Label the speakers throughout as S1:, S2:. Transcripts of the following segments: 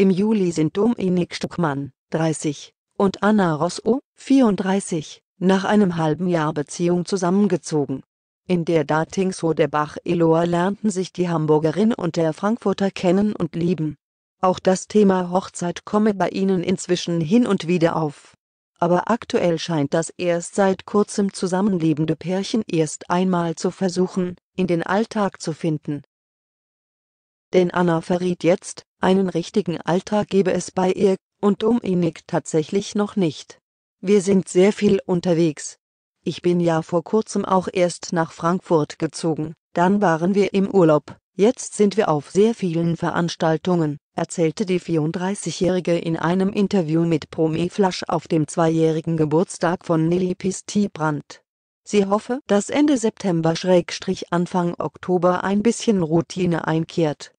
S1: Im Juli sind Dominik Stuckmann, 30, und Anna Rosso, 34, nach einem halben Jahr Beziehung zusammengezogen. In der der Bach-Eloa lernten sich die Hamburgerin und der Frankfurter kennen und lieben. Auch das Thema Hochzeit komme bei ihnen inzwischen hin und wieder auf. Aber aktuell scheint das erst seit kurzem zusammenlebende Pärchen erst einmal zu versuchen, in den Alltag zu finden. Denn Anna verriet jetzt, einen richtigen Alltag gebe es bei ihr und um Enig tatsächlich noch nicht. Wir sind sehr viel unterwegs. Ich bin ja vor kurzem auch erst nach Frankfurt gezogen, dann waren wir im Urlaub, jetzt sind wir auf sehr vielen Veranstaltungen, erzählte die 34-Jährige in einem Interview mit Promi Flash auf dem zweijährigen Geburtstag von Nelly Pisti-Brandt. Sie hoffe, dass Ende September-Anfang Oktober ein bisschen Routine einkehrt.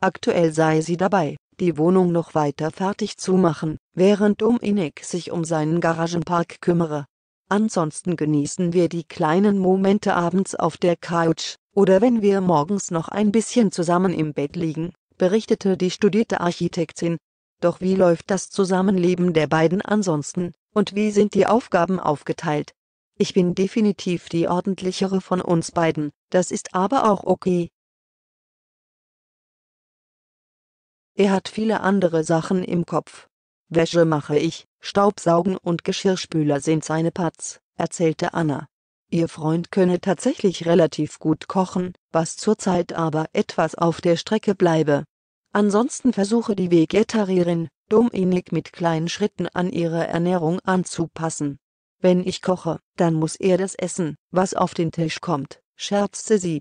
S1: Aktuell sei sie dabei, die Wohnung noch weiter fertig zu machen, während Dominik sich um seinen Garagenpark kümmere. Ansonsten genießen wir die kleinen Momente abends auf der Couch oder wenn wir morgens noch ein bisschen zusammen im Bett liegen, berichtete die studierte Architektin. Doch wie läuft das Zusammenleben der beiden ansonsten, und wie sind die Aufgaben aufgeteilt? Ich bin definitiv die ordentlichere von uns beiden, das ist aber auch okay, Er hat viele andere Sachen im Kopf. Wäsche mache ich, Staubsaugen und Geschirrspüler sind seine Patz, erzählte Anna. Ihr Freund könne tatsächlich relativ gut kochen, was zurzeit aber etwas auf der Strecke bleibe. Ansonsten versuche die Vegetarierin, Dominik mit kleinen Schritten an ihre Ernährung anzupassen. Wenn ich koche, dann muss er das essen, was auf den Tisch kommt, scherzte sie.